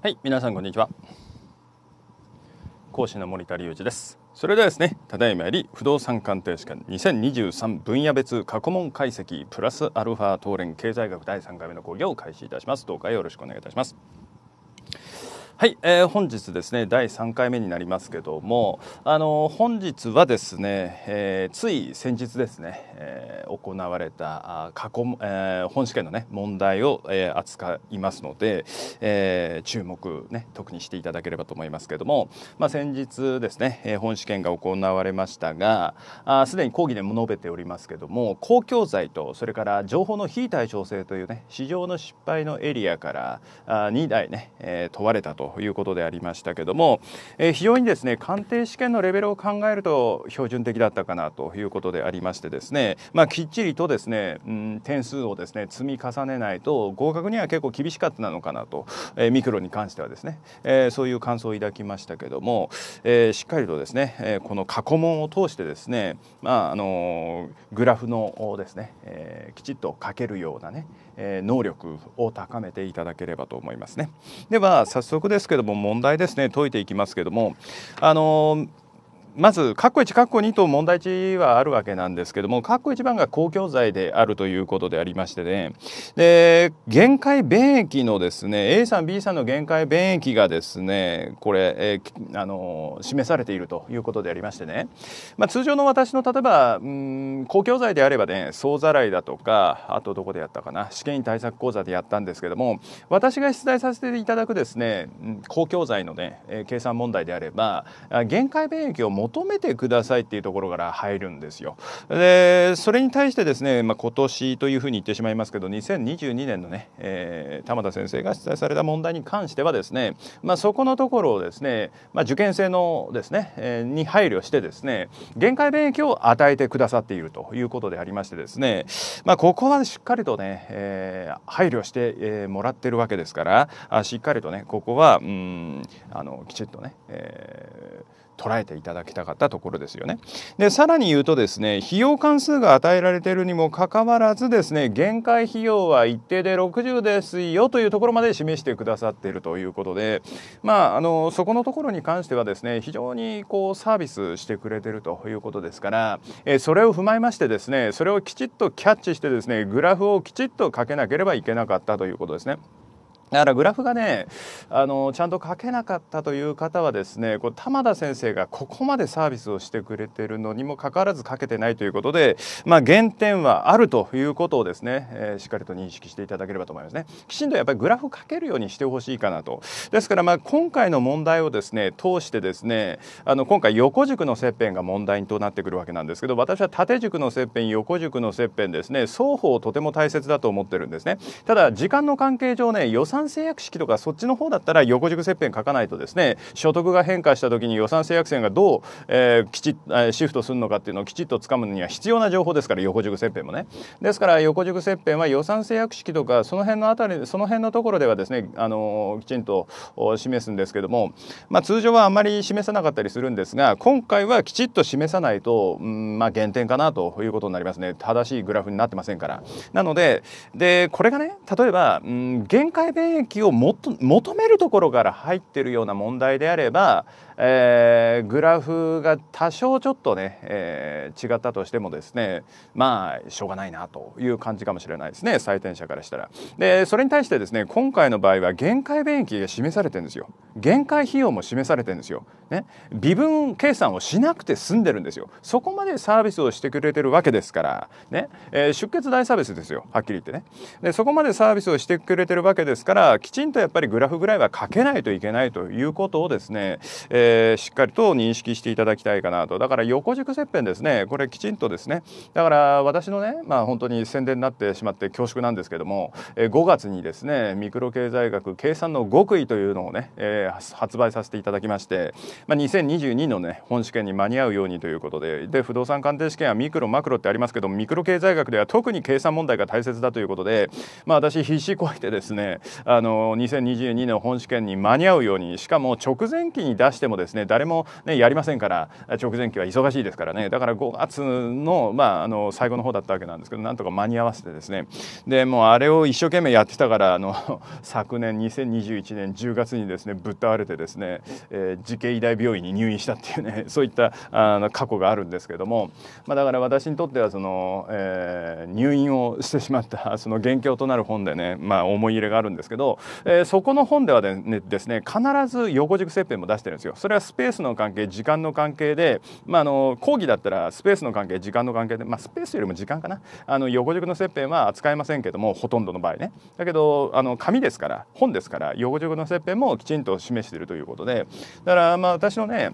はい、皆さんこんにちは。講師の森田隆二です。それではですね、ただいまより不動産鑑定士官2023分野別過去問解析プラスアルファ東連経済学第3回目の講義を開始いたします。どうかよろしくお願いいたします。はい、えー、本日ですね第3回目になりますけども、あの本日はですね、えー、つい先日ですね、えー、行われた過去、えー、本試験のね問題を、えー、扱いますので、えー、注目ね特にしていただければと思いますけども、まあ、先日ですね、えー、本試験が行われましたがすでに講義でも述べておりますけども公共財とそれから情報の非対称性というね市場の失敗のエリアからあ2台ね、えー、問われたと。ということでありましたけども、えー、非常にですね鑑定試験のレベルを考えると標準的だったかなということでありましてですね、まあ、きっちりとですね、うん、点数をですね積み重ねないと合格には結構厳しかったのかなと、えー、ミクロに関してはですね、えー、そういう感想を抱きましたけども、えー、しっかりとですね、えー、この過去問を通してですね、まああのグラフのですね、えー、きちっと書けるようなねえ能力を高めていただければと思いますね。では早速ですけども問題ですね解いていきますけどもあのまず括弧1括弧2と問題値はあるわけなんですけども括弧1番が公共財であるということでありましてねで限界便益のですね A さん B さんの限界便益がですねこれ、えー、あの示されているということでありましてね、まあ、通常の私の例えばうん公共財であればね総ざらいだとかあとどこでやったかな試験対策講座でやったんですけども私が出題させていただくですね公共財のね計算問題であれば限界便益を求求めてくださいっていうところから入るんですよ。でそれに対してですね、まあ、今年というふうに言ってしまいますけど2022年のね、えー、玉田先生が出題された問題に関してはですね、まあ、そこのところをですね、まあ、受験生のですね、えー、に配慮してですね限界免疫を与えてくださっているということでありましてですね、まあ、ここはしっかりとね、えー、配慮して、えー、もらってるわけですからあしっかりとねここはうんあのきちっとね、えー捉えていただきたかったところですよね。でさらに言うとですね費用関数が与えられているにもかかわらずですね限界費用は一定で60ですよというところまで示してくださっているということでまああのそこのところに関してはですね非常にこうサービスしてくれてるということですから、えそれを踏まえましてですねそれをきちっとキャッチしてですねグラフをきちっとかけなければいけなかったということですね。だからグラフがねあのちゃんと書けなかったという方はですねこ玉田先生がここまでサービスをしてくれてるのにもかかわらず書けてないということで、まあ、原点はあるということをですね、えー、しっかりと認識していただければと思いますね。きちんとやっぱりグラフ書けるようにしてほしいかなと。ですからまあ今回の問題をですね通してですねあの今回横軸の切片が問題となってくるわけなんですけど私は縦軸の切片横軸の切片ですね双方とても大切だと思ってるんですね。ただ時間の関係上ね予算算制約式とかそっちの方だったら横軸切片書かないとですね所得が変化した時に予算制約線がどう、えー、きちシフトするのかっていうのをきちっとつかむには必要な情報ですから横軸切片もね。ですから横軸切片は予算制約式とかその辺のあたりその辺のところではですねあのきちんと示すんですけども、まあ、通常はあんまり示さなかったりするんですが今回はきちっと示さないと、うんまあ、減点かなということになりますね正しいグラフになってませんから。なのででこれがね例えば、うん、限界ベ免疫をもと求めるところから入ってるような問題であれば、えー、グラフが多少ちょっとね、えー、違ったとしてもですねまあしょうがないなという感じかもしれないですね採点者からしたら。でそれに対してですね今回の場合は限界便益が示されてるんですよ。限界費用も示されてるんですよ。ね、微分計算をしなくて済んでるんですよそこまでサービスをしてくれてるわけですから、ねえー、出血大サービスですよはっきり言ってねでそこまでサービスをしてくれてるわけですからきちんとやっぱりグラフぐらいは書けないといけないということをですね、えー、しっかりと認識していただきたいかなとだから横軸切片ですねこれきちんとですねだから私のねまあ本当に宣伝になってしまって恐縮なんですけども、えー、5月にですねミクロ経済学計算の極意というのをね、えー、発売させていただきましてまあ、2022の、ね、本試験に間に合うようにということでで不動産鑑定試験はミクロマクロってありますけどミクロ経済学では特に計算問題が大切だということで、まあ、私必死こいてですねあの2022の本試験に間に合うようにしかも直前期に出してもですね誰も、ね、やりませんから直前期は忙しいですからねだから5月の,、まあ、あの最後の方だったわけなんですけどなんとか間に合わせてですねでもうあれを一生懸命やってたからあの昨年2021年10月にですねぶっ倒れてですね、えー、時系医大大病院に入院したっていうね そういったあの過去があるんですけども、まあ、だから私にとってはその、えー、入院をしてしまったその元凶となる本でね、まあ、思い入れがあるんですけど、えー、そこの本ではで、ね、ですね必ず横軸切片も出してるんですよ。それはスペースの関係時間の関係で、まあ、あの講義だったらスペースの関係時間の関係で、まあ、スペースよりも時間かなあの横軸の切片は扱いませんけどもほとんどの場合ね。だけどあの紙ですから本ですから横軸の切片もきちんと示しているということでだからまあ私のね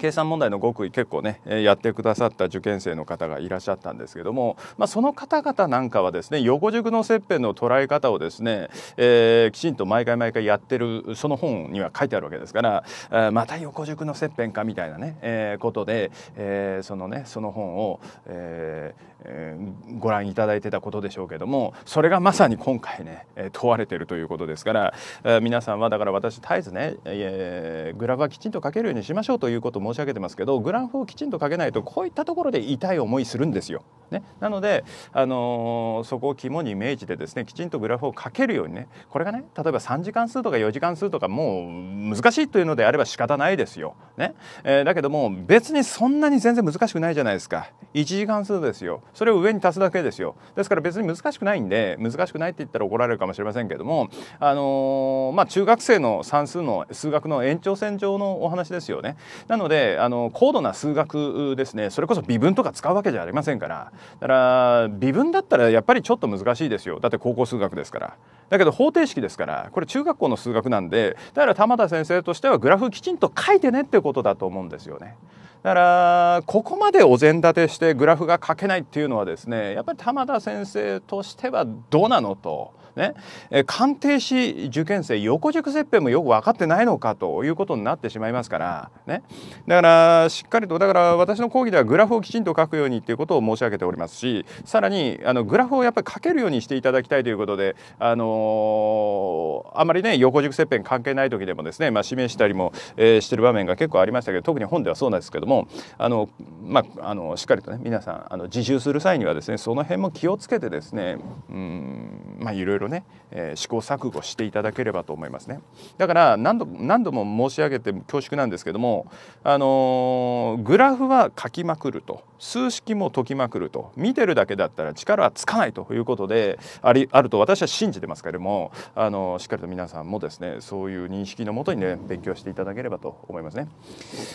計算問題の極意結構ねやってくださった受験生の方がいらっしゃったんですけども、まあ、その方々なんかはですね横軸の切片の捉え方をですね、えー、きちんと毎回毎回やってるその本には書いてあるわけですから、えー、また横軸の切片かみたいなね、えー、ことで、えー、そのねその本を、えーえご覧いただいてたことでしょうけどもそれがまさに今回ね問われてるということですから、え皆さんはだから私絶えずね、えグラフはきちんと書けるようにしましょうということも申し上げてますけどグラフをきちんと書けないとこういったところで痛い思いするんですよ。ね、なので、あのー、そこを肝に銘じてですねきちんとグラフを書けるようにねこれがね例えば3時間数とか4時間数とかもう難しいというのであれば仕方ないですよ。ねえー、だけども別にそんなに全然難しくないじゃないですか1時間数ですよそれを上に足すだけですよですから別に難しくないんで難しくないって言ったら怒られるかもしれませんけども、あのー、まあ、中学生の算数の数学の延長線上のお話ですよね。なのでであの高度な数学ですねそれこそ微分とか使うわけじゃありませんからだから微分だったらやっぱりちょっと難しいですよだって高校数学ですからだけど方程式ですからこれ中学校の数学なんでだから玉田先生としてはグラフきちんと書いてねっていうことだと思うんですよね。だからここまでお膳立てしてグラフが書けないっていうのはですねやっぱり玉田先生としてはどうなのと。ね、え鑑定士受験生横軸切片もよく分かってないのかということになってしまいますから、ね、だからしっかりとだから私の講義ではグラフをきちんと書くようにということを申し上げておりますしさらにあのグラフをやっぱり書けるようにしていただきたいということで、あのー、あまりね横軸切片関係ない時でもですね、まあ、示したりも、えー、してる場面が結構ありましたけど特に本ではそうなんですけどもあの、まあ、あのしっかりとね皆さんあの自習する際にはですねその辺も気をつけてですねうんまあいろいろね、えー、試行錯誤していただければと思いますねだから何度何度も申し上げて恐縮なんですけども、あのー、グラフは書きまくると数式も解きまくると見てるだけだったら力はつかないということでありあると私は信じてますけれども、あのー、しっかりと皆さんもですねそういう認識のもとにね勉強していただければと思いますね。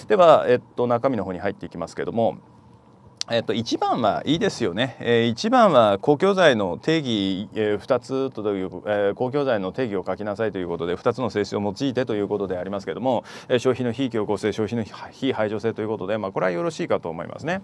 では、えっと、中身の方に入っていきますけどもえっと、1番はいいですよね、えー、一番は公共財の定義、えー、2つという、えー、公共財の定義を書きなさいということで2つの性質を用いてということでありますけども、えー、消費の非強行性消費の非排除性ということで、まあ、これはよろしいかと思いますね。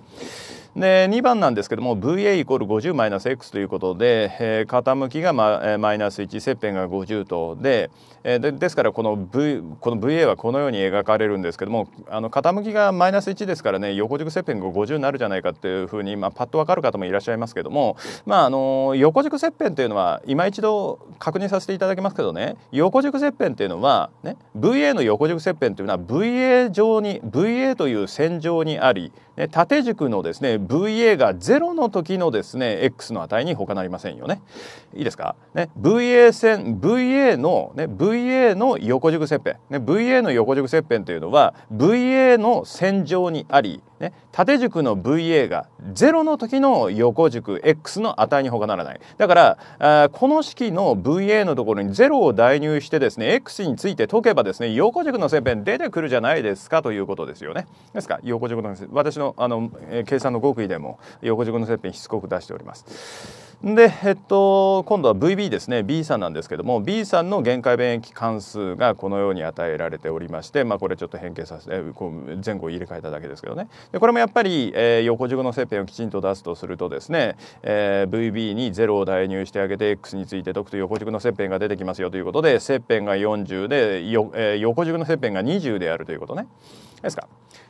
で2番なんですけども VA イコール50マイナス X ということで、えー、傾きがマ、マイナス1切片が50とで、えー、ですからこの V この VA はこのように描かれるんですけどもあの傾きがマイナス1ですからね横軸切片が50になるじゃないかっていうふうに、まあ、パッと分かる方もいらっしゃいますけども、まあ、あの横軸切片というのは今一度確認させていただきますけどね横軸切片というのは、ね、VA の横軸切片というのは VA 上に VA という線上にあり縦軸のですね VA が0の時のですね x の値に他なりませんよね。いいですか、ね、VA 線 VA の、ね、VA の横軸切片、ね、VA の横軸切片というのは VA の線上にあり、ね、縦軸の VA が0の時の横軸 X の値に他ならないだからこの式の VA のところに0を代入してですね X について解けばですね横軸の線辺出てくるじゃないですかということですよねですか横軸の私のあの計算の極意でも横軸の線辺しつこく出しておりますで、えっと、今度は VB ですね B さんなんですけども B さんの限界便益関数がこのように与えられておりまして、まあ、これちょっと変形させて前後入れ替えただけですけどねでこれもやっぱり、えー、横軸の切片をきちんと出すとするとですね、えー、VB に0を代入してあげて X について解くと横軸の切片が出てきますよということで切片が40でよ、えー、横軸の切片が20であるということね。ですか。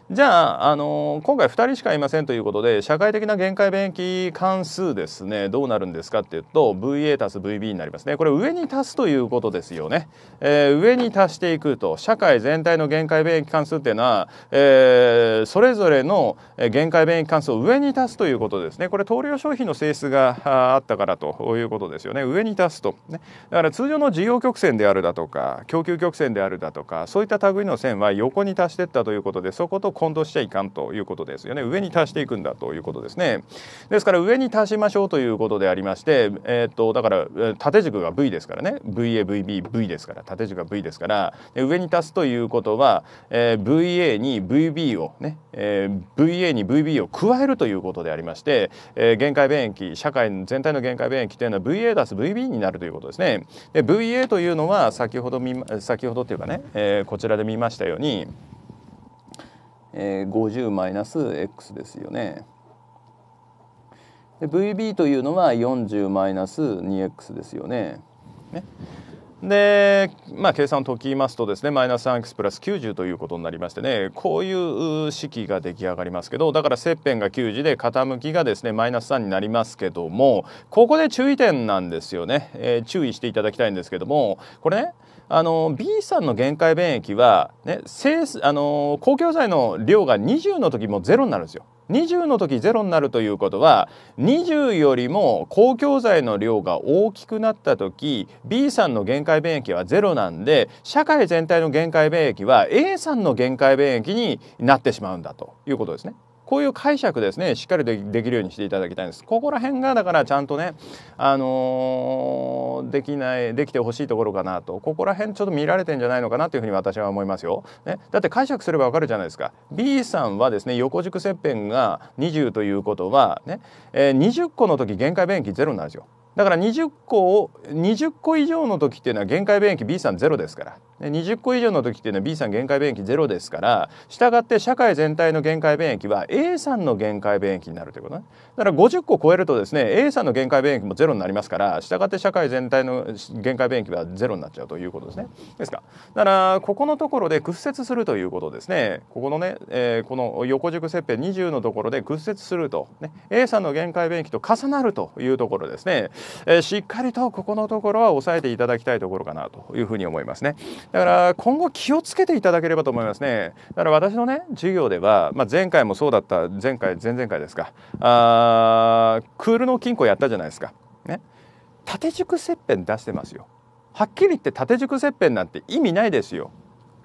じゃあ、あの今回2人しかいませんということで社会的な限界便益関数ですねどうなるんですかっていうと VA たす VB になりますねこれ上に足すということですよね、えー、上に足していくと社会全体の限界便益関数っていうのは、えー、それぞれの限界便益関数を上に足すということですねこれ棟梁消費の性質があったからということですよね上に足すと、ね、だから通常の需要曲線であるだとか供給曲線であるだとかそういった類の線は横に足していったということでそこと混同しちゃいかんということですよね上に足していくんだということですねですから上に足しましょうということでありまして、えー、っとだから縦軸が V ですからね VAVBV ですから縦軸が V ですから上に足すということは、えー、VA に VB をね、えー、VA に VB を加えるということでありまして、えー、限界便益社会全体の限界便益というのは VA 出す VB になるということですね。で VA というのは先ほど先ほどというかね、えー、こちらで見ましたようにえー、50-x ですよね。で VB というのは 40-2x ですよね。ねで、まあ、計算を解きますとですねマイナス 3x プラス90ということになりましてねこういう式が出来上がりますけどだから切片が90で傾きがですねマイナス3になりますけどもここで注意点なんですよね、えー、注意していただきたいんですけどもこれねあの B さんの限界便益は、ね、あの公共財の量が20の時もゼロになるんですよ。20の時ゼロになるということは20よりも公共財の量が大きくなった時 B さんの限界便益はゼロなんで社会全体の限界便益は A さんの限界便益になってしまうんだということですね。こういう解釈ですねしっかりできるようにしていただきたいんですここら辺がだからちゃんとねあのー、できないできてほしいところかなとここら辺ちょっと見られてんじゃないのかなというふうに私は思いますよ、ね、だって解釈すればわかるじゃないですか B さんはですね横軸切片が20ということはね、えー、20個の時限界便器ゼロなんですよだから20個を20個以上の時っていうのは限界便益 B さんゼロですからで20個以上の時っていうのは B さん限界便益ゼロですからしたがって社会全体の限界便益は A さんの限界便益になるということねだから50個超えるとですね A さんの限界便益もゼロになりますからしたがって社会全体の限界便益はゼロになっちゃうということですねですかだからここのところで屈折するということですねここのね、えー、この横軸切片20のところで屈折すると、ね、A さんの限界便益と重なるというところですね、えー、しっかりとここのところは抑えていただきたいところかなというふうに思いますねだから今後気をつけていただければと思いますねだから私のね授業では、まあ、前回もそうだった前回前々回ですかあークールの金庫やったじゃないですかね縦軸切片出してますよはっきり言って縦軸切片なんて意味ないですよ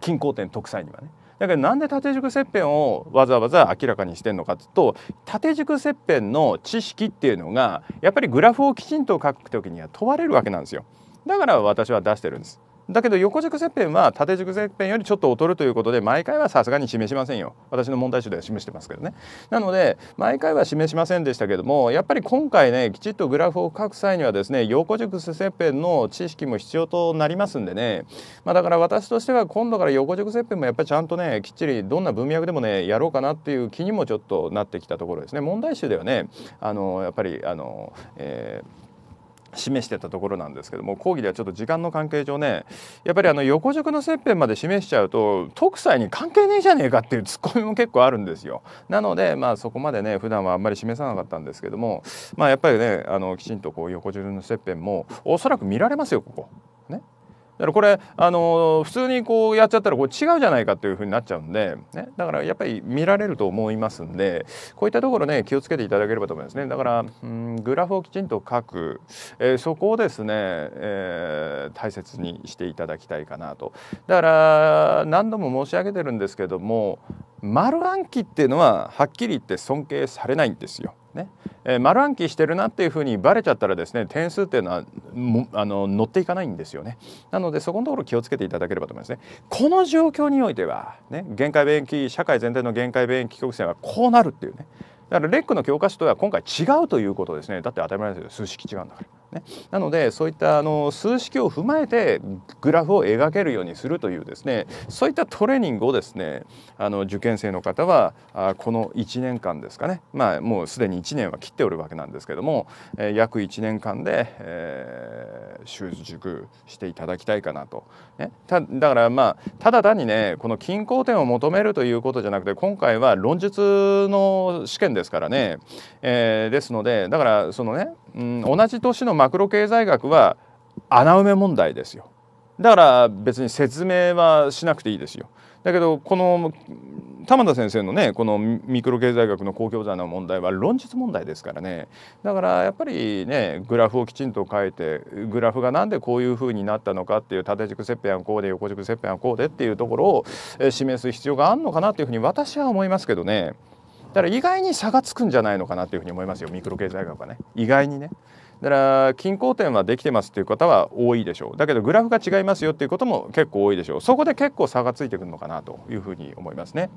金庫店特裁にはねだからなんで縦軸切片をわざわざ明らかにしてるのかっていうと縦軸切片の知識っていうのがやっぱりグラフをきちんと書く時には問われるわけなんですよだから私は出してるんですだけど横軸切片は縦軸切片よりちょっと劣るということで毎回はさすがに示しませんよ私の問題集では示してますけどねなので毎回は示しませんでしたけどもやっぱり今回ねきちっとグラフを書く際にはですね横軸切片の知識も必要となりますんでね、まあ、だから私としては今度から横軸切片もやっぱりちゃんとねきっちりどんな文脈でもねやろうかなっていう気にもちょっとなってきたところですね問題集ではねあのやっぱりあの、えー示してたところなんですけども講義ではちょっと時間の関係上ねやっぱりあの横軸の切片まで示しちゃうと徳債に関係ねえじゃねえかっていうツッコミも結構あるんですよ。なのでまあそこまでね普段はあんまり示さなかったんですけどもまあやっぱりねあのきちんとこう横軸の切片もおそらく見られますよここ。だからこれあの普通にこうやっちゃったらこれ違うじゃないかというふうになっちゃうんで、ね、だからやっぱり見られると思いますんでこういったところね気をつけていただければと思いますねだからうんグラフをきちんと書く、えー、そこをですね、えー、大切にしていただきたいかなとだから何度も申し上げてるんですけども丸暗記っていうのははっきり言って尊敬されないんですよ。ねえー、丸暗記してるなっていうふうにばれちゃったらですね点数っていうのはあの乗っていかないんですよねなのでそこのところ気をつけていただければと思いますねこの状況においては、ね、限界便器、社会全体の限界便期曲線はこうなるっていうねだからレックの教科書とは今回違うということですねだって当たり前ですよ数式違うんだからね、なのでそういったあの数式を踏まえてグラフを描けるようにするというですねそういったトレーニングをですねあの受験生の方はあこの1年間ですかねまあもうすでに1年は切っておるわけなんですけども、えー、約1年間で、えー、習熟していただきたいかなと、ね、ただからまあただ単にねこの均衡点を求めるということじゃなくて今回は論述の試験ですからね、えー、ですのでだからそのね、うん、同じ年のマクロ経済学は穴埋め問題ですよだから別に説明はしなくていいですよだけどこの玉田先生のねこのミクロ経済学の公共財の問題は論述問題ですからねだからやっぱりねグラフをきちんと書いてグラフが何でこういうふうになったのかっていう縦軸切片はこうで横軸切片はこうでっていうところを示す必要があるのかなというふうに私は思いますけどねだから意外に差がつくんじゃないのかなというふうに思いますよミクロ経済学はね意外にね。だから均衡点はできてますという方は多いでしょうだけどグラフが違いますよっていうことも結構多いでしょうそこで結構差がついてくるのかなというふうに思いますね。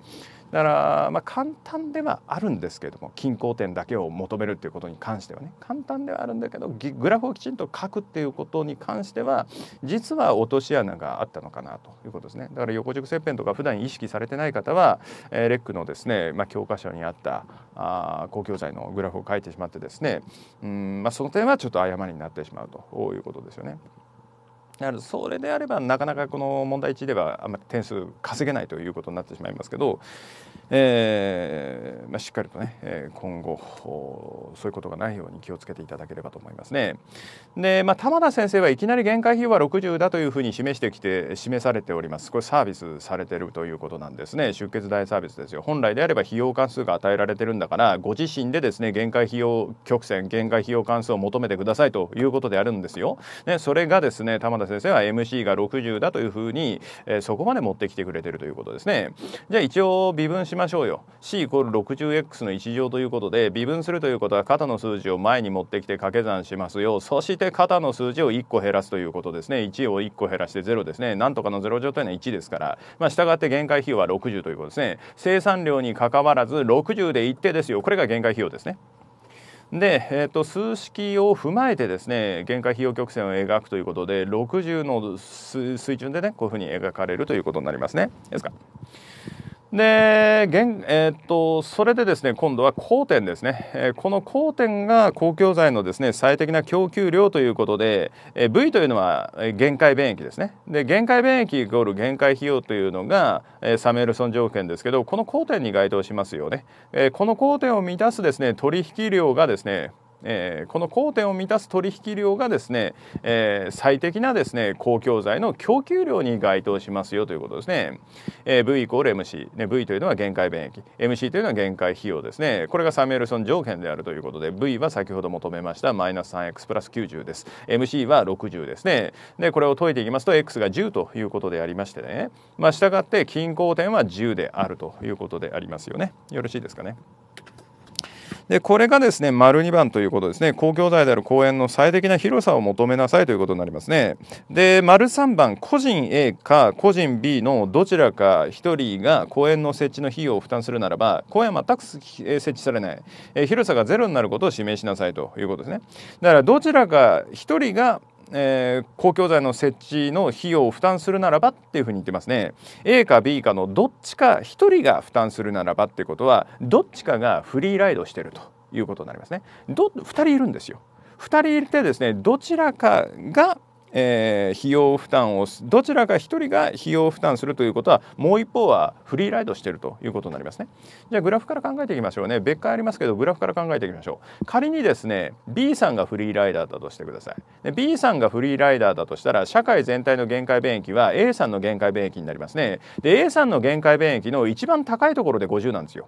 だからまあ簡単ではあるんですけれども均衡点だけを求めるっていうことに関してはね簡単ではあるんだけどグラフをきちんと書くっていうことに関しては実は落とし穴があったのかなということですねだから横軸切片とか普段意識されてない方は、えー、レックのですね、まあ、教科書にあったあ公共財のグラフを書いてしまってですねうん、まあ、その点はちょっと誤りになってしまうということですよね。なるそれであればなかなかこの問題1ではあんまり点数稼げないということになってしまいますけど、えーまあ、しっかりとね、えー、今後そういうことがないように気をつけていただければと思いますね。で、まあ、玉田先生はいきなり限界費用は60だというふうに示してきて示されておりますこれサービスされてるということなんですね出血大サービスですよ本来であれば費用関数が与えられてるんだからご自身でですね限界費用曲線限界費用関数を求めてくださいということであるんですよ。ね、それがですね玉田先生は MC が60だというふうに、えー、そこまで持ってきてくれてるということですね。じゃあ一応微分しましょうよ。C 60x の1乗ということで微分するということは肩の数字を前に持ってきて掛け算しますよ。そして肩の数字を1個減らすということですね。1を1個減らして0ですね。なんとかの0乗というのは1ですから、まあ、従って限界費用は60ということですね。生産量にかかわらず60で一定ですよ。これが限界費用ですね。で、えーと、数式を踏まえてですね限界費用曲線を描くということで60の水準でねこういうふうに描かれるということになりますね。ですかでえー、っとそれでですね今度は交点ですね、えー、この交点が公共財のですね最適な供給量ということで、えー、V というのは限界便益ですねで限界便益イコール限界費用というのが、えー、サムエルソン条件ですけどこの交点に該当しますよね、えー、この交点を満たすですね取引量がですねえー、この交点を満たす取引量がですね、えー、最適なですね公共財の供給量に該当しますよということですね、えー、V イコール MC、ね、V というのは限界便益 MC というのは限界費用ですねこれがサミュエルソン条件であるということで V は先ほど求めましたマイナス 3x プラス90です MC は60ですねでこれを解いていきますと x が10ということでありましてねまあがって均衡点は10であるということでありますよねよろしいですかねでこれがですね丸2番ということですね公共財である公園の最適な広さを求めなさいということになりますねで丸3番個人 A か個人 B のどちらか1人が公園の設置の費用を負担するならば公園は全く設置されない、え広さがゼロになることを示しなさいということですねだからどちらか1人がえー、公共財の設置の費用を負担するならばっていうふうに言ってますね A か B かのどっちか1人が負担するならばってことはどっちかがフリーライドしてるということになりますねど2人いるんですよ2人いてですねどちらかがえー、費用負担をどちらか1人が費用負担するということはもう一方はフリーライドしているということになりますねじゃあグラフから考えていきましょうね別解ありますけどグラフから考えていきましょう仮にですね B さんがフリーライダーだとしてくださいで B さんがフリーライダーだとしたら社会全体の限界便益は A さんの限界便益になりますねで A さんの限界便益の一番高いところで50なんですよ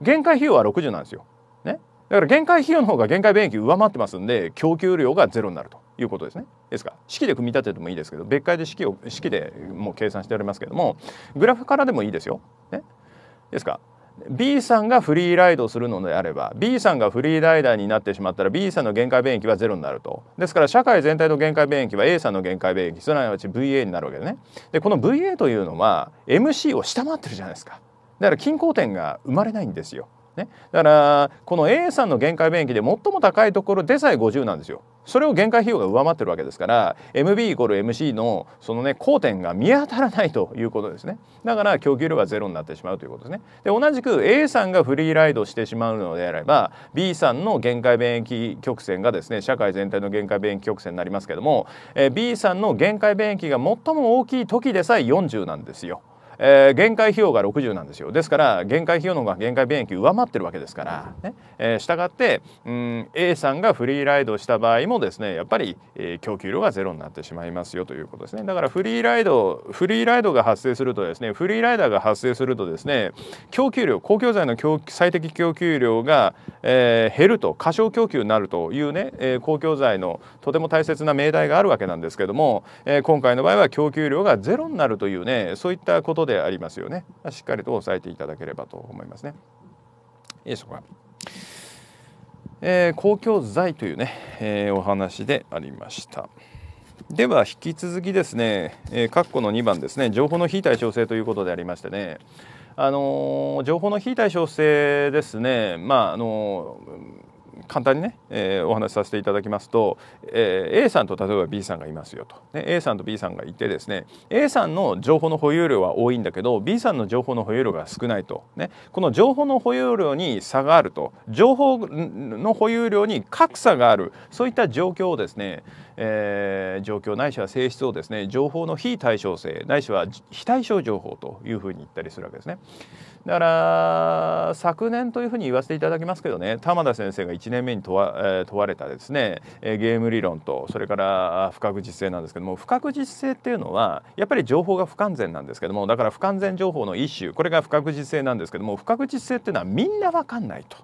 限界費用は60なんですよねだから限界費用の方が限界便益上回ってますんで供給量がゼロになるということですね。ですから式で組み立ててもいいですけど別解で式を式でもう計算しておりますけどもグラフからでもいいですよ。ね、ですから B さんがフリーライドするのであれば B さんがフリーライダーになってしまったら B さんの限界便益は0になるとですから社会全体の限界便益は A さんの限界便益すなわち VA になるわけでねでこの VA というのは MC を下回ってるじゃないですかだから均衡点が生まれないんですよね、だからこの A さんの限界便益で最も高いところでさえ50なんですよそれを限界費用が上回ってるわけですから MB=MC のそのね交点が見当たらないということですねだから供給量がゼロになってしまうということですねで同じく A さんがフリーライドしてしまうのであれば B さんの限界便益曲線がですね社会全体の限界便益曲線になりますけども、え B さんの限界便益が最も大きい時でさえ40なんですよえー、限界費用が60なんですよですから限界費用の方が限界便益上回ってるわけですからね、えー、したってうん A さんがフリーライドした場合もですねやっぱり、えー、供給量がゼロになってしまいますよということですねだからフリーライドフリーライドが発生するとですねフリーライダーが発生するとですね供給量公共財の最適供給量が、えー、減ると過小供給になるというね、えー、公共財のとても大切な命題があるわけなんですけども、えー、今回の場合は供給量がゼロになるというねそういったことででありますよねしっかりと押さえていただければと思いますね。えそこは、えー、公共財というね、えー、お話でありました。では引き続きですね、えー、括弧の2番ですね情報の非対称性ということでありましてねあのー、情報の非対称性ですねまああのー簡単にね、えー、お話しさせていただきますと、えー、A さんと例えば B さんがいますよと、ね、A さんと B さんがいてですね A さんの情報の保有量は多いんだけど B さんの情報の保有量が少ないと、ね、この情報の保有量に差があると情報の保有量に格差があるそういった状況をですね、えー、状況ないしは性質をですね情報の非対称性ないしは非対称情報というふうに言ったりするわけですね。だから昨年というふうに言わせていただきますけどね玉田先生が1年目に問わ,、えー、問われたですねゲーム理論とそれから不確実性なんですけども不確実性っていうのはやっぱり情報が不完全なんですけどもだから不完全情報の一種これが不確実性なんですけども不確実性っていうのはみんな分かんないと。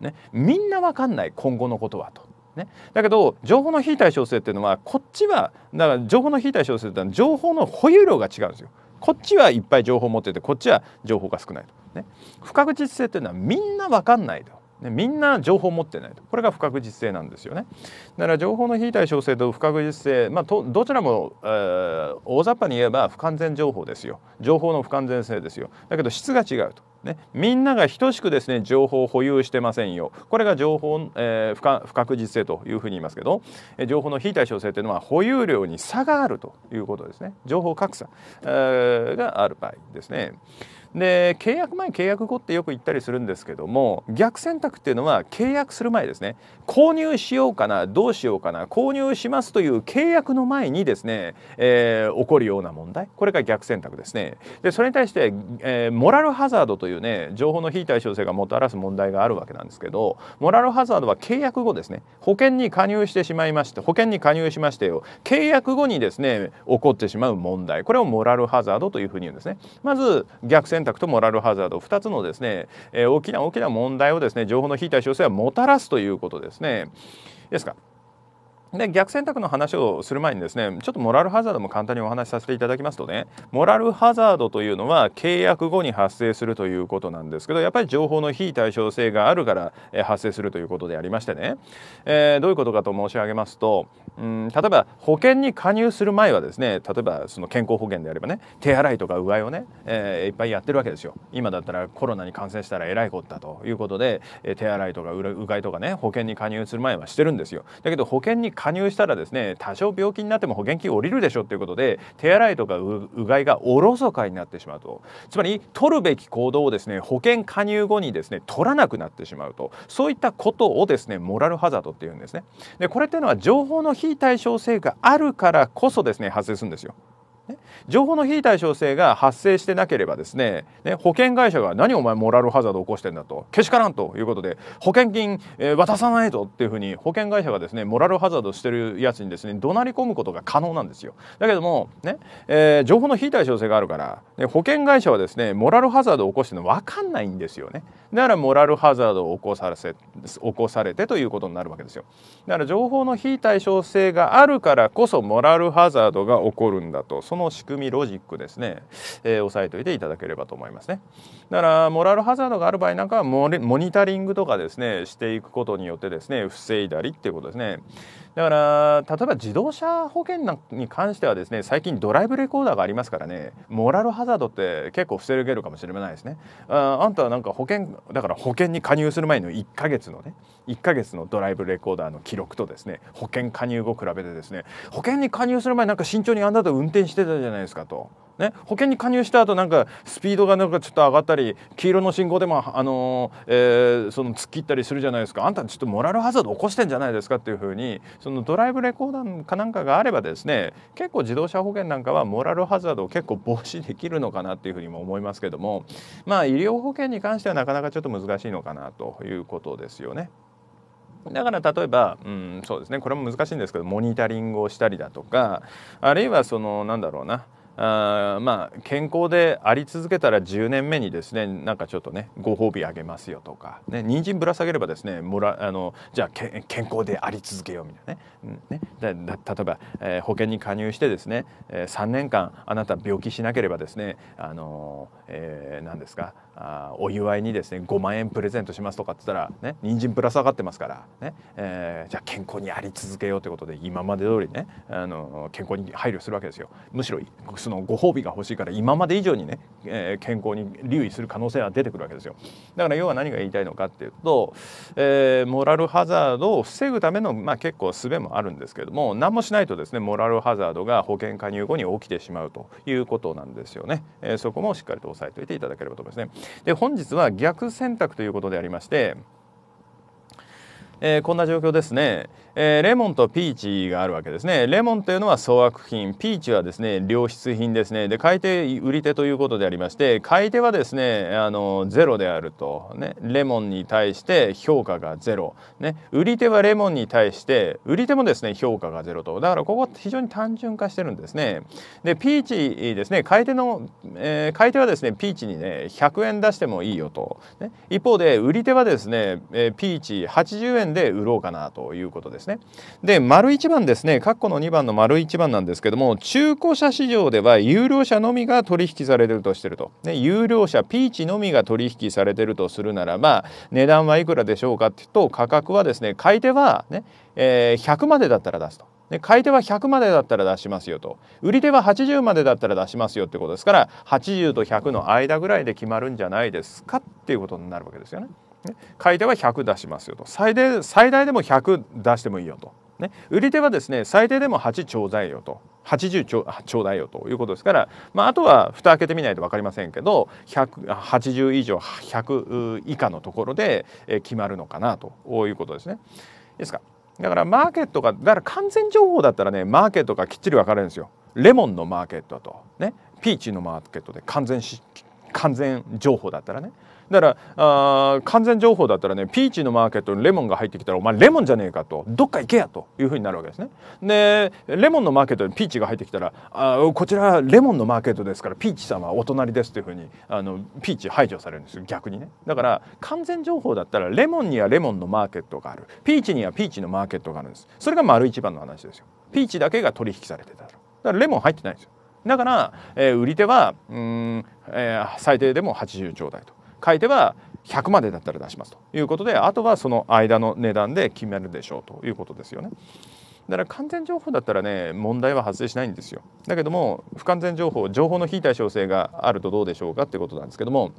ね、みんな分かんない今後のことはと。ね、だけど情報の非対称性っていうのはこっちはだから情報の非対称性っていうのは情報の保有量が違うんですよ。こっちはいっぱい情報持っててこっちは情報が少ないと、ね、不確実性っていうのはみんな分かんないとね、みんな情報を持ってないとこれが不確実性なんですよねだから情報の非対称性と不確実性、まあ、どちらも、えー、大雑把に言えば不完全情報ですよ情報の不完全性ですよだけど質が違うと。ね、みんなが等しくですね情報を保有してませんよこれが情報、えー、不か不確実性というふうに言いますけど、え情報の非対称性というのは保有量に差があるということですね情報格差、えー、がある場合ですね。で契約前契約後ってよく言ったりするんですけども逆選択っていうのは契約する前ですね購入しようかなどうしようかな購入しますという契約の前にですね、えー、起こるような問題これが逆選択ですねでそれに対して、えー、モラルハザードというね情報の非対称性がもたらす問題があるわけなんですけどモラルハザードは契約後ですね保険に加入してしまいまして保険に加入しましてよ契約後にですね起こってしまう問題これをモラルハザードというふうに言うんですねまず逆選択とモラルハザード2つのですね、えー、大きな大きな問題をですね情報の引非対称性はもたらすということですね。ですかで逆選択の話をする前にですねちょっとモラルハザードも簡単にお話しさせていただきますとねモラルハザードというのは契約後に発生するということなんですけどやっぱり情報の非対称性があるから発生するということでありましてね、えー、どういうことかと申し上げますと、うん、例えば保険に加入する前はですね例えばその健康保険であればね手洗いとかうがいをね、えー、いっぱいやってるわけですよ。今だったらコロナに感染したらえらいこったということで手洗いとかうがいとかね保険に加入する前はしてるんですよ。だけど保険に加加入したらですね多少病気になっても保険金下りるでしょということで手洗いとかうがいがおろそかになってしまうとつまり取るべき行動をですね保険加入後にですね取らなくなってしまうとそういったことをですねモラルハザードっていうんですねでこれっていうのは情報の非対称性があるからこそですね発生するんですよ。ね、情報の非対称性が発生してなければですね、ね、保険会社が何お前モラルハザード起こしてんだとけしからんということで保険金、えー、渡さないとっていうふうに保険会社がですねモラルハザードしてるやつにですね怒鳴り込むことが可能なんですよだけどもね、えー、情報の非対称性があるから、ね、保険会社はですねモラルハザードを起こしてるの分かんないんですよねだからモラルハザードを起こさせ起こされてということになるわけですよだから情報の非対称性があるからこそモラルハザードが起こるんだとそその仕組みロジックですね、えー、押さえておいていただければと思いますね。だからモラルハザードがある場合なんかはモニタリングとかですねしていくことによってですね防いだりっていうことですね。だから例えば自動車保険に関してはですね最近ドライブレコーダーがありますからねモラルハザードって結構防げるかもしれないですねああんたはなんか保険だから保険に加入する前の1ヶ月のね1ヶ月のドライブレコーダーの記録とですね保険加入後比べてですね保険に加入する前なんか慎重にあんたと運転してたじゃないですかと。ね、保険に加入した後なんかスピードがなんかちょっと上がったり黄色の信号でも、あのー、えー、その突っ切ったりするじゃないですかあんたちょっとモラルハザード起こしてんじゃないですかっていうふうにそのドライブレコーダーかなんかがあればですね結構自動車保険なんかはモラルハザードを結構防止できるのかなっていうふうにも思いますけどもまあ医療保険に関してはなかなかちょっと難しいのかなということですよね。だから例えば、うん、そうですねこれも難しいんですけどモニタリングをしたりだとかあるいはそのなんだろうなあまあ健康であり続けたら10年目にですねなんかちょっとねご褒美あげますよとかね人参ぶら下げればですねもらあのじゃあけ健康であり続けようみたいなね,、うん、ね例えば、えー、保険に加入してですね、えー、3年間あなた病気しなければですねあの、えー、何ですかあお祝いにですね5万円プレゼントしますとかって言ったらね人参プラス上がってますからね、えじゃあ健康にあり続けようということで今まで通りねあの健康に配慮するわけですよむしろそのご褒美が欲しいから今まで以上にね、え健康に留意する可能性は出てくるわけですよだから要は何が言いたいのかっていうと、えモラルハザードを防ぐための、まあ、結構すべもあるんですけども何もしないとですねモラルハザードが保険加入後に起きてしまうということなんですよね、えそこもしっかりと押さえておいていただければと思いますね。で本日は逆選択ということでありましてえー、こんな状況ですね、えー、レモンとピーチがあるわけですねレモンというのは粗悪品ピーチはですね良質品ですねで買い手売り手ということでありまして買い手はですねあのゼロであると、ね、レモンに対して評価がゼロ、ね、売り手はレモンに対して売り手もですね評価がゼロとだからここ非常に単純化してるんですねでピーチですね買い手の、えー、買い手はですねピーチにね100円出してもいいよと、ね、一方で売り手はですね、えー、ピーチ80円円で売ろうかなということですね。で丸一番ですね括弧の2番の丸1番なんですけども中古車市場では有料車のみが取引されてるとしてると、ね、有料車ピーチのみが取引されてるとするならば値段はいくらでしょうかっていうと価格はですね買い手はね、えー、100までだったら出すと。で買い手は100までだったら出しますよと売り手は80までだったら出しますよってことですから80と100の間ぐらいで決まるんじゃないですかっていうことになるわけですよね。買い手は100出しますよと最大最大でも100出してもいいよと、ね、売り手はですね最低でも8ちょうだいよと80ちょちょうだいよということですから、まあ、あとは蓋開けてみないと分かりませんけど80以上100以下のところで決まるのかなということですね。いですかだからマーケットがだから完全情報だったらねマーケットがきっちり分かれるんですよ。レモンのマーケットとねピーチのマーケットで完全完全情報だったらねだからあ完全情報だったらねピーチのマーケットにレモンが入ってきたらお前レモンじゃねえかとどっか行けやというふうになるわけですね。でレモンのマーケットにピーチが入ってきたらあこちらレモンのマーケットですからピーチさんはお隣ですというふうにあのピーチ排除されるんですよ逆にね。だから完全情報だったらレモンにはレモンのマーケットがあるピーチにはピーチのマーケットがあるんですそれが丸一番の話ですよ。ピーチだけが取引されてただからレモン入ってないんですよ。だから、えー、売り手はうん、えー、最低でも80兆台と。書いては100までだったら出しますということであとはその間の値段で決めるでしょうということですよね。だから完全情報だったらね問題は発生しないんですよ。だけども不完全情報情報の非対称性があるとどうでしょうかってことなんですけども。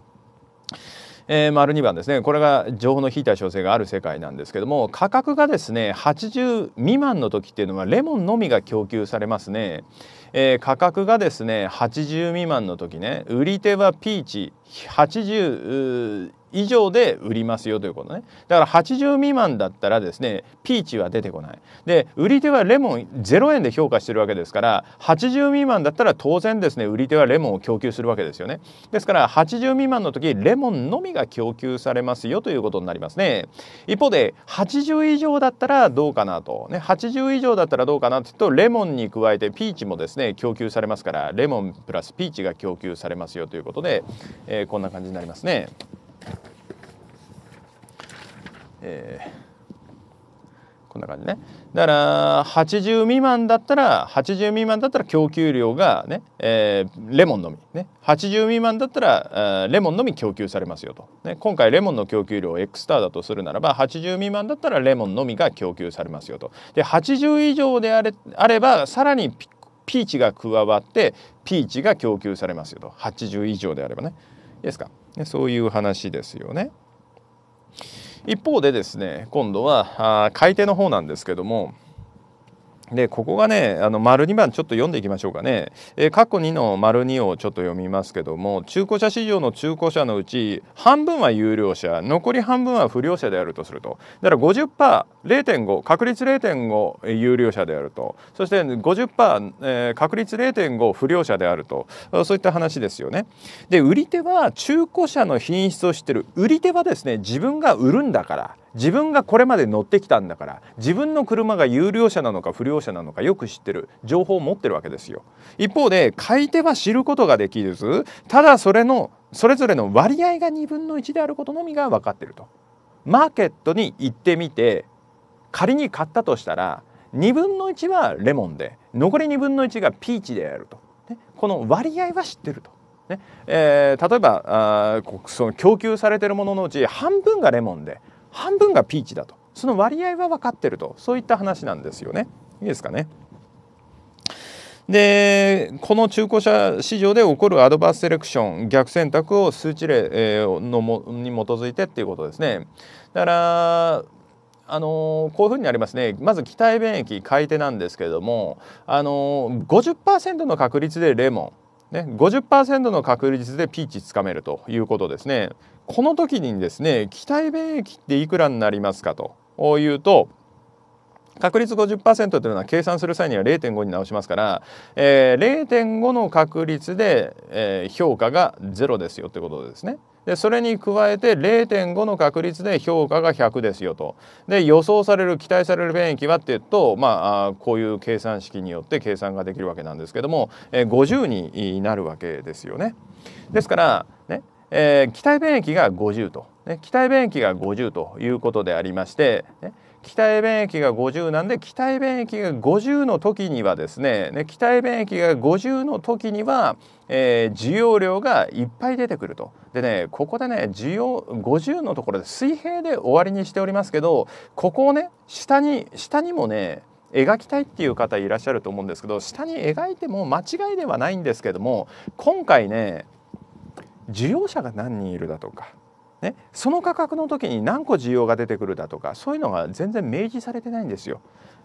えー、丸2番ですねこれが情報の非対称性がある世界なんですけども価格がですね80未満の時っていうのはレモンのみが供給されますね。えー、価格がですね80未満の時ね売り手はピーチ80以上で売りますよということねだから80未満だったらですねピーチは出てこないで売り手はレモン0円で評価してるわけですから80未満だったら当然ですね売り手はレモンを供給するわけですよねですから80未満の時レモンのみが供給されますよということになりますね一方で80以上だったらどうかなとね80以上だったらどうかなって言うとレモンに加えてピーチもですね供給されますからレモンプラスピーチが供給されますよということで、えー、こんな感じになりますね。えー、こんな感じねだから80未満だったら80未満だったら供給量がね、えー、レモンのみね80未満だったら、えー、レモンのみ供給されますよと、ね、今回レモンの供給量を X スターだとするならば80未満だったらレモンのみが供給されますよとで80以上であれあればさらにピーチが加わってピーチが供給されますよと80以上であればねいいですか、ね、そういう話ですよね。一方でですね今度はあ買い手の方なんですけどもでここがねあの丸2番ちょっと読んでいきましょうかね、えー、過去2の丸2をちょっと読みますけども中古車市場の中古車のうち半分は有料車残り半分は不良車であるとするとだから 50%0.5 確率0.5有料車であるとそして50%、えー、確率0.5不良車であるとそういった話ですよね。で売り手は中古車の品質を知ってる売り手はですね自分が売るんだから自分がこれまで乗ってきたんだから自分の車が有料車なのか不良車なのかよく知ってる情報を持ってるわけですよ一方で買い手は知ることができずただそれのそれぞれの割合が2分の1であることのみが分かってるとマーケットに行ってみて仮に買ったとしたら2分の1はレモンで残り2分の1がピーチであると、ね、この割合は知ってるとねえー、例えばあその供給されてるもののうち半分がレモンで半分がピーチだとその割合は分かってるとそういった話なんですよねいいですかねでこの中古車市場で起こるアドバンスセレクション逆選択を数値例のもに基づいてっていうことですねだからあのこういうふうになりますねまず期待便益買い手なんですけれども、あの50%の確率でレモン、ね、50%の確率でピーチつかめるということですね。この時にですね期待便益っていくらになりますかというと確率50%というのは計算する際には0.5に直しますから、えー、0.5の確率で、えー、評価が0ですよということですね。でそれに加えて0.5の確率で評価が100ですよと。で予想される期待される便益はっていうと、まあ、こういう計算式によって計算ができるわけなんですけども、えー、50になるわけですよね。ですからねえー、気体便益が50と、ね、体便益が50ということでありまして、ね、気体便益が50なんで気体便益が50の時にはですねね気体便益が50の時には、えー、需要量がいっぱい出てくると。でねここでね需要50のところで水平で終わりにしておりますけどここをね下に下にもね描きたいっていう方いらっしゃると思うんですけど下に描いても間違いではないんですけども今回ね需要者が何人いるだとか、ね、その価格の時に何個需要が出てくるだとかそういうのが全然明示されてないんですよ。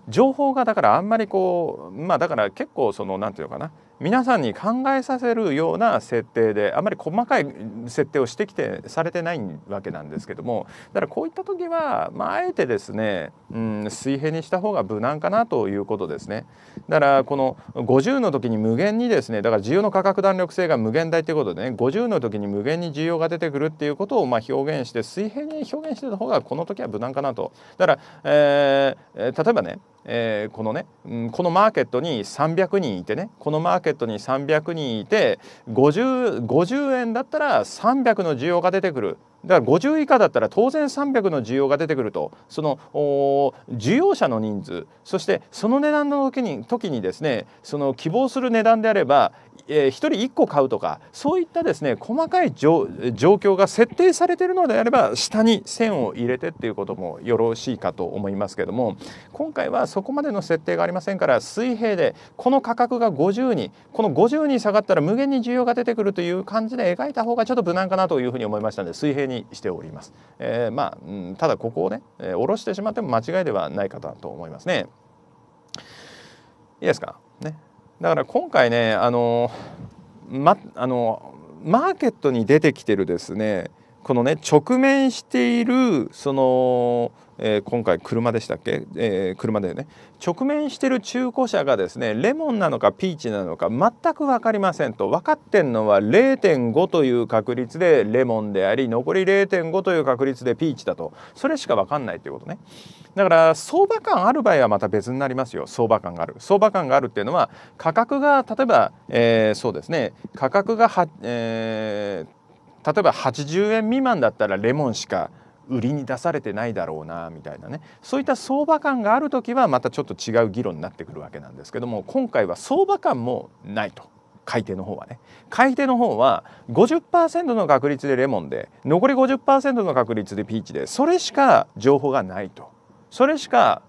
情報がだからあんまりこうまあだから結構その何て言うのかな皆さんに考えさせるような設定であまり細かい設定をしてきてされてないわけなんですけどもだからこういった時は、まあ、えてですね、うん、水平にした方が無難かなということですね。だからこの50の時に無限にですねだから需要の価格弾力性が無限大ということでね50の時に無限に需要が出てくるっていうことをま表現して水平に表現してた方がこの時は無難かなと。だから、えー、例えばねえー、このね、うん、このマーケットに300人いてねこのマーケットに300人いて 50, 50円だったら300の需要が出てくるだから50以下だったら当然300の需要が出てくるとその需要者の人数そしてその値段の時に時にですねその希望する値段であればえ1人1個買うとかそういったですね細かい状況が設定されているのであれば下に線を入れてっていうこともよろしいかと思いますけども今回はそこまでの設定がありませんから水平でこの価格が50にこの50に下がったら無限に需要が出てくるという感じで描いた方がちょっと無難かなというふうに思いましたので水平にしております。えー、まあ、うん、ただここをね、え下ろしてしまっても間違いではないかと思いますね。いいですかね。だから今回ねあの、ま、あのマーケットに出てきてるですねこのね直面しているその、えー、今回車でしたっけ、えー、車でね直面してる中古車がですねレモンなのかピーチなのか全く分かりませんと分かってんのは0.5という確率でレモンであり残り0.5という確率でピーチだとそれしか分かんないということね。だから相場感ある場合はまた別になりますよ相場感がある相場感があるっていうのは価格が例えば、えー、そうですね価格がは、えー、例えば80円未満だったらレモンしか売りに出されてないだろうなみたいなねそういった相場感がある時はまたちょっと違う議論になってくるわけなんですけども今回は相場感もないと改定の方はね改定の方は50%の確率でレモンで残り50%の確率でピーチでそれしか情報がないと。それしか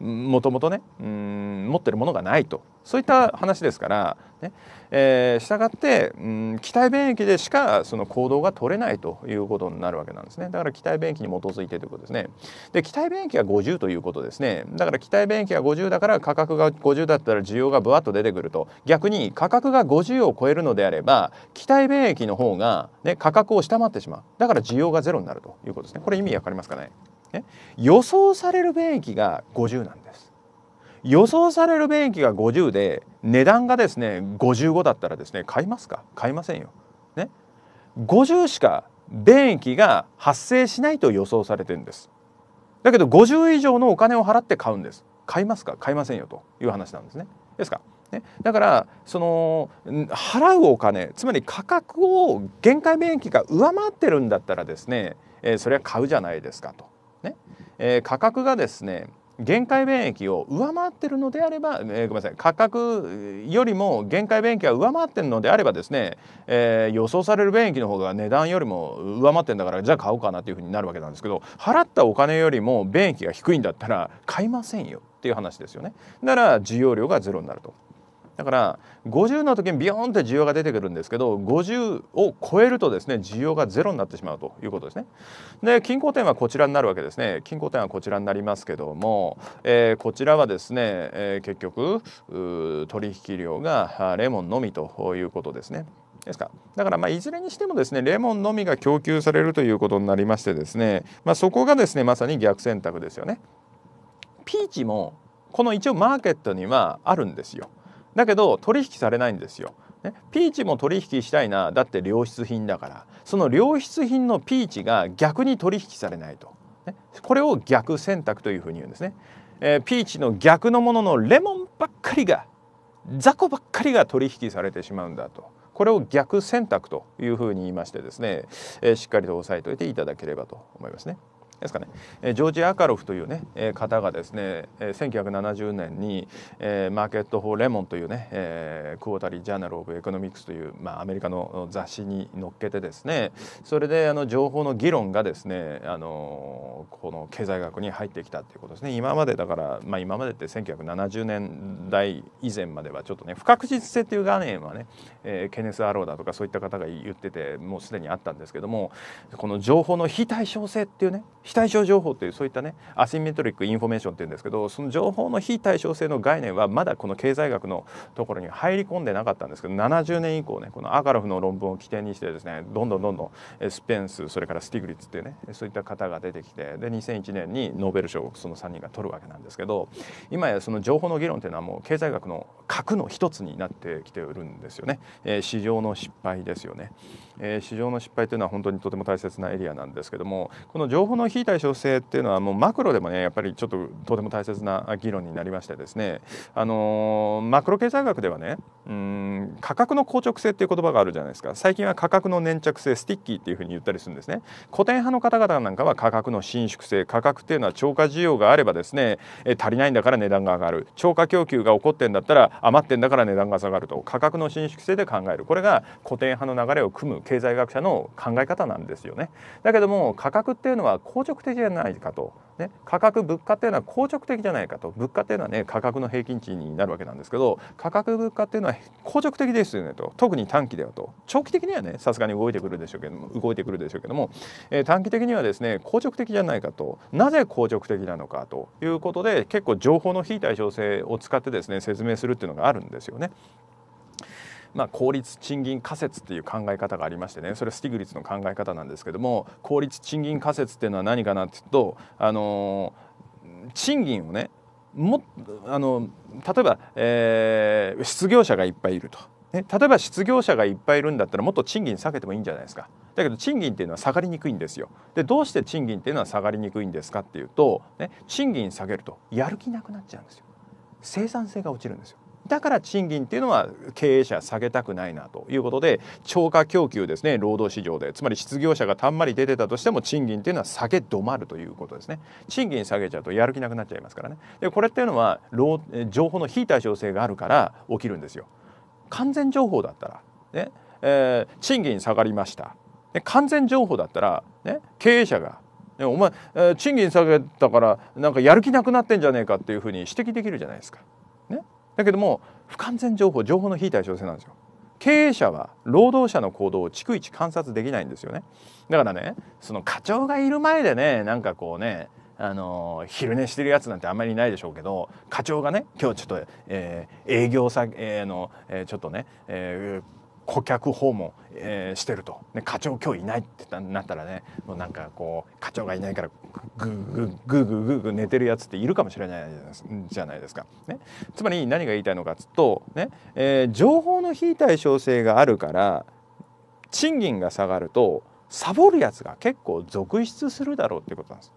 もともとねうん持ってるものがないとそういった話ですからね、たえー、って、うん、期待でしかその行動が取れないということになるわけなんですねだから期待便益に基づいてということですねで期待免はが50ということですねだから期待便益が50だから価格が50だったら需要がぶわっと出てくると逆に価格が50を超えるのであれば期待便益の方が、ね、価格を下回ってしまうだから需要がゼロになるということですねこれ意味わかりますかねね、予想される便益が50なんです予想される便益が50で値段がですね55だったらですね買いますか買いませんよ。ね、50しか便益が発生しないと予想されてるんです。だけど50以上のお金を払って買うんです。買いますか買いませんよという話なんですね。ですか、ね、だからその払うお金つまり価格を限界便益が上回ってるんだったらですね、えー、それは買うじゃないですかと。ねえー、価格がですね限界便益を上回ってるのであれば、えー、ごめんなさい価格よりも限界便益が上回ってるのであればですね、えー、予想される便益の方が値段よりも上回ってるんだからじゃあ買おうかなというふうになるわけなんですけど払ったお金よりも便益が低いんだったら買いませんよっていう話ですよね。なら需要量がゼロになると。だから50の時にビヨーンって需要が出てくるんですけど50を超えるとですね需要がゼロになってしまうということですね。で均衡点はこちらになるわけですね均衡点はこちらになりますけども、えー、こちらはですね、えー、結局取引量がレモンのみということですね。ですかだからまあいずれにしてもですねレモンのみが供給されるということになりましてですね、まあ、そこがですねまさに逆選択ですよね。ピーチもこの一応マーケットにはあるんですよ。だけど取引されないんですよ。ね、ピーチも取引したいなだって良質品だからその良質品のピーチが逆に取引されないと、ね、これを逆選択というふうに言うんですね、えー、ピーチの逆のもののレモンばっかりが雑魚ばっかりが取引されてしまうんだとこれを逆選択というふうに言いましてですね、えー、しっかりと押さえておいていただければと思いますね。ですかね、えジョージ・アカロフというね、え方がですね、え1970年に、えマーケット・フォー・レモンというね、えクォータリー・ジャーナル・オブ・エコノミクスという、まあ、アメリカの雑誌に載っけてですねそれであの情報の議論がですねあのこの経済学に入ってきたっていうことですね今までだから、まあ、今までって1970年代以前まではちょっとね不確実性という概念はね、えケネス・アローだとかそういった方が言っててもうすでにあったんですけどもこの情報の非対称性っていうね非対称情報というそういったねアシンメトリックインフォメーションっていうんですけどその情報の非対称性の概念はまだこの経済学のところに入り込んでなかったんですけど70年以降ねこのアガロフの論文を起点にしてですねどんどんどんどんスペンスそれからスティグリッツっていうねそういった方が出てきてで2001年にノーベル賞をその3人が取るわけなんですけど今やその情報の議論っていうのはもう経済学の核の一つになってきてるんですよね、えー、市場の失敗ですよね、えー、市場の失敗というのは本当にとても大切なエリアなんですけどもこの情報の非対称性っていうのはもうマクロでもねやっぱりちょっととても大切な議論になりましてですねあのマクロ経済学ではねうん価格の硬直性っていう言葉があるじゃないですか最近は価格の粘着性スティッキーっていうふうに言ったりするんですね古典派の方々なんかは価格の伸縮性価格っていうのは超過需要があればですねえ足りないんだから値段が上がる超過供給が起こってんだったら余ってんだから値段が下がると価格の伸縮性で考えるこれが古典派の流れを組む経済学者の考え方なんですよねだけども価格っていうのは直的じゃないかと、ね、価格物価っていうのは硬直的じゃないかと物価っていうのはね価格の平均値になるわけなんですけど価格物価っていうのは硬直的ですよねと特に短期ではと長期的にはねさすがに動いてくるでしょうけども動いてくるでしょうけども、えー、短期的にはですね硬直的じゃないかとなぜ硬直的なのかということで結構情報の非対称性を使ってですね説明するっていうのがあるんですよね。まあ、効率賃金仮説っていう考え方がありましてねそれスティグリッツの考え方なんですけども効率賃金仮説っていうのは何かなっていうと、あの賃金をねもあの例えば、えー、失業者がいっぱいいると。ね、例えば失業者がいっぱいいるんだったらもっと賃金下げてもいいんじゃないですかだけど賃金っていうのは下がりにくいんですよでどうして賃金っていうのは下がりにくいんですかっていうと、ね、賃金下げるとやる気なくなっちゃうんですよ生産性が落ちるんですよだから賃金っていうのは経営者下げたくないなということで超過供給ですね労働市場でつまり失業者がたんまり出てたとしても賃金っていうのは下げ止まるということですね賃金下げちゃうとやる気なくなっちゃいますからねでこれっていうのは情報の非対称性があるから起きるんですよ完全情報だったらね、えー、賃金下がりましたで完全情報だったらね経営者がお前、えー、賃金下げたからなんかやる気なくなってんじゃねえかっていうふうに指摘できるじゃないですか。だけども不完全情報情報の非対称性なんですよ経営者は労働者の行動を逐一観察できないんですよねだからねその課長がいる前でねなんかこうねあの昼寝してるやつなんてあんまりいないでしょうけど課長がね今日ちょっと、えー、営業先、えー、の、えー、ちょっとね、えー顧客訪問、えー、してると、ね、課長今日いないってなったらねもうなんかこう課長がいないからグーグーグーグーグーグー寝てるやつっているかもしれないじゃないですか。ね、つまり何が言いたいのかっつうと、ねえー、情報の非対称性があるから賃金が下がるとサボるやつが結構続出するだろうってことなんです。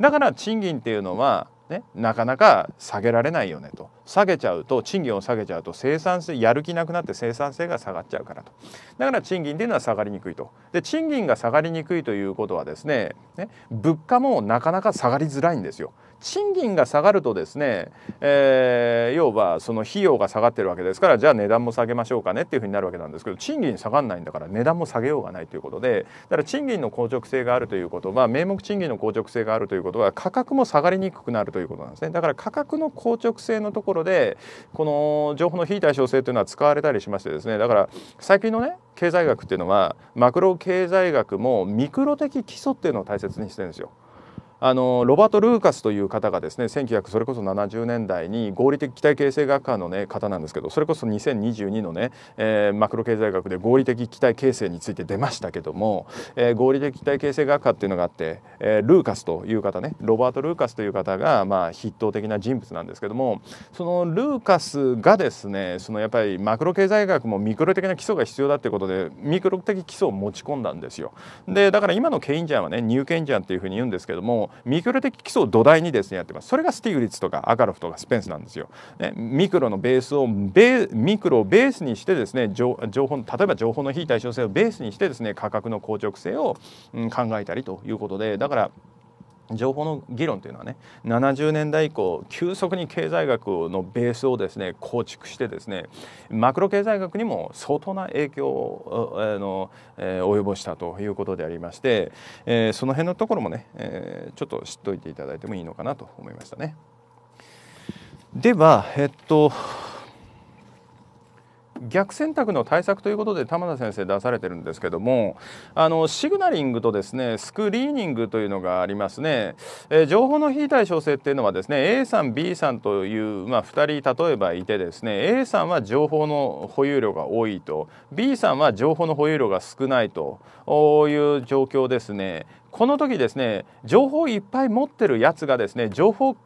だから賃金っていうのはね、なかなか下げられないよねと下げちゃうと賃金を下げちゃうと生産性やる気なくなって生産性が下がっちゃうからとだから賃金っていうのは下がりにくいとで賃金が下がりにくいということはですねね物価もなかなか下がりづらいんですよ賃金が下がるとですね、えー、要はその費用が下がってるわけですからじゃあ値段も下げましょうかねっていうふうになるわけなんですけど賃金下がんないんだから値段も下げようがないということでだから賃金の硬直性があるということは名目賃金の硬直性があるということは価格も下がりにくくなるということなんですねだから価格の硬直性のところでこの情報の非対称性というのは使われたりしましてですねだから最近のね経済学っていうのはマクロ経済学もミクロ的基礎っていうのを大切にしてるんですよ。あのロバート・ルーカスという方がですね1900それこそ70年代に合理的機体形成学科の、ね、方なんですけどそれこそ2022のね、えー、マクロ経済学で合理的機体形成について出ましたけども、えー、合理的機体形成学科っていうのがあって、えー、ルーカスという方ねロバート・ルーカスという方が、まあ、筆頭的な人物なんですけどもそのルーカスがですねそのやっぱりマクロ経済学もミクロ的な基礎が必要だっていうことでミクロ的基礎を持ち込んだんですよ。でだから今のケインジャンはねニューケインジャンっていうふうに言うんですけどもミクロ的基礎を土台にですねやってますそれがスティグリッツとかアカロフとかスペンスなんですよ、ね、ミクロのベースをベミクロをベースにしてですね情情報例えば情報の非対称性をベースにしてですね価格の硬直性を、うん、考えたりということでだから情報の議論というのはね70年代以降急速に経済学のベースをですね構築してですねマクロ経済学にも相当な影響をあの、えー、及ぼしたということでありまして、えー、その辺のところもね、えー、ちょっと知っておいていただいてもいいのかなと思いましたね。ではえっと逆選択の対策ということで玉田先生出されてるんですけどもあのシグナリングとですねスクリーニングというのがありますね、えー、情報の非対称性っていうのはですね A さん B さんという、まあ、2人例えばいてですね A さんは情報の保有量が多いと B さんは情報の保有量が少ないという状況ですねこの時ですね情報いっぱい持ってるやつがですね情報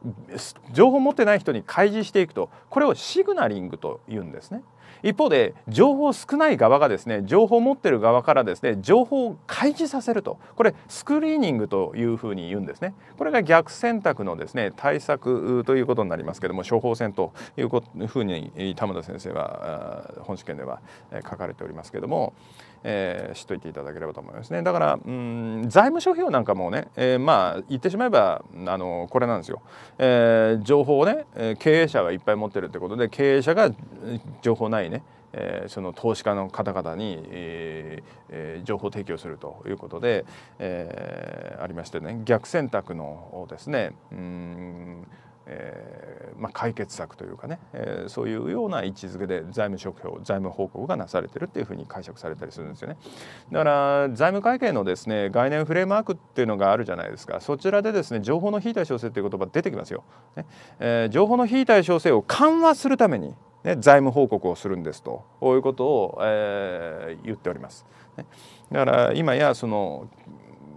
情報持ってない人に開示していくとこれをシグナリングと言うんですね。一方で情報少ない側がですね情報を持っている側からですね情報を開示させるとこれスクリーニングというふうに言うんですねこれが逆選択のですね対策ということになりますけども処方箋というふうに田村先生は本試験では書かれておりますけどもえー、知っといていただければと思いますねだからうん財務諸表なんかもね、えー、まあ言ってしまえばあのこれなんですよ、えー、情報をね経営者がいっぱい持ってるってことで経営者が情報ないねえー、その投資家の方々に、えーえー、情報提供するということで、えー、ありましてね逆選択のですねうんえーまあ、解決策というかね、えー、そういうような位置づけで財務職表財務報告がなされてるっていうふうに解釈されたりするんですよねだから財務会計のですね概念フレームワークっていうのがあるじゃないですかそちらでですね情報の非対称性っていう言葉出てきますよ、ねえー、情報の非対称性を緩和するためにね、財務報告をするんですとこういうことを、えー、言っております。ね、だから今やその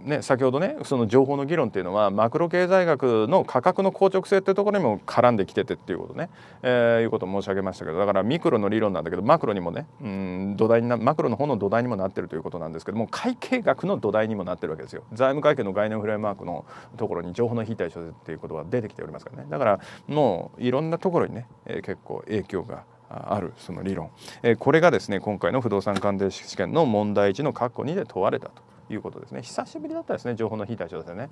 ね、先ほどねその情報の議論っていうのはマクロ経済学の価格の硬直性っていうところにも絡んできててっていうことね、えー、いうことを申し上げましたけどだからミクロの理論なんだけどマクロにもねうん土台になマクロの方の土台にもなってるということなんですけども会計学の土台にもなってるわけですよ財務会計の概念フレームワークのところに情報の非対称っていうことが出てきておりますからねだからもういろんなところにね、えー、結構影響があるその理論、えー、これがですね今回の不動産鑑定士試験の問題1の括弧2で問われたと。いうことですね久しぶりだったですね情報の非対称ですよね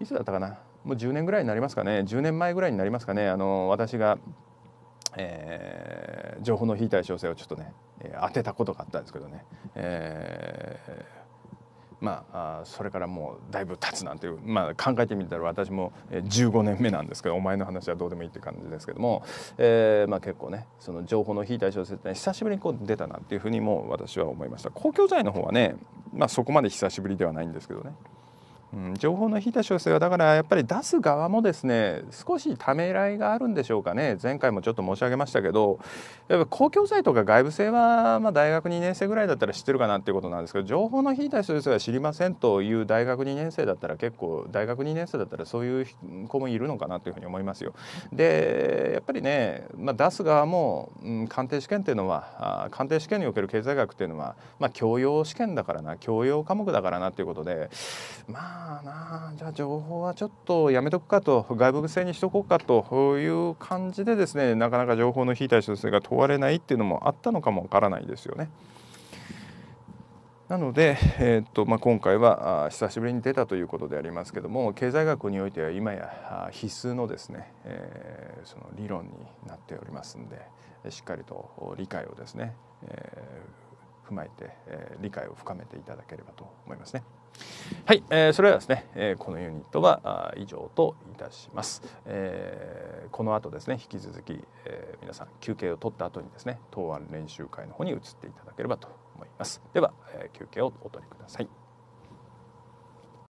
いつだったかなもう10年ぐらいになりますかね10年前ぐらいになりますかねあの私が、えー、情報の非対称性をちょっとね、えー、当てたことがあったんですけどね、えーまあ、それからもうだいぶ経つなんていう、まあ、考えてみたら私も15年目なんですけどお前の話はどうでもいいって感じですけども、えーまあ、結構ねその情報の非対称小説に久しぶりにこう出たなっていうふうにも私は思いました。公共財の方はね、まあ、そこまで久しぶりではないんですけどね。うん、情報の引いた修正はだからやっぱり出す側もですね少しためらいがあるんでしょうかね前回もちょっと申し上げましたけどやっぱ公共財とか外部性は、まあ、大学2年生ぐらいだったら知ってるかなっていうことなんですけど情報の引いた修正は知りませんという大学2年生だったら結構大学2年生だったらそういう子もいるのかなというふうに思いますよ。でやっぱりね、まあ、出す側も、うん、鑑定試験っていうのは鑑定試験における経済学っていうのは、まあ、教養試験だからな教養科目だからなっていうことでまああなあじゃあ情報はちょっとやめとくかと外部性にしとこうかという感じでですねなかなか情報の非対称性が問われないっていうのもあったのかもわからないですよね。なので、えー、っとまあ、今回は久しぶりに出たということでありますけども経済学においては今や必須のですね、えー、その理論になっておりますんでしっかりと理解をですね、えー、踏まえて、え理解を深めていただければと思いますね。はい、えー、それではですね、えー、このユニットは以上といたします、えー、この後ですね引き続き、えー、皆さん休憩を取った後にですね答案練習会の方に移っていただければと思いますでは、えー、休憩をお取りください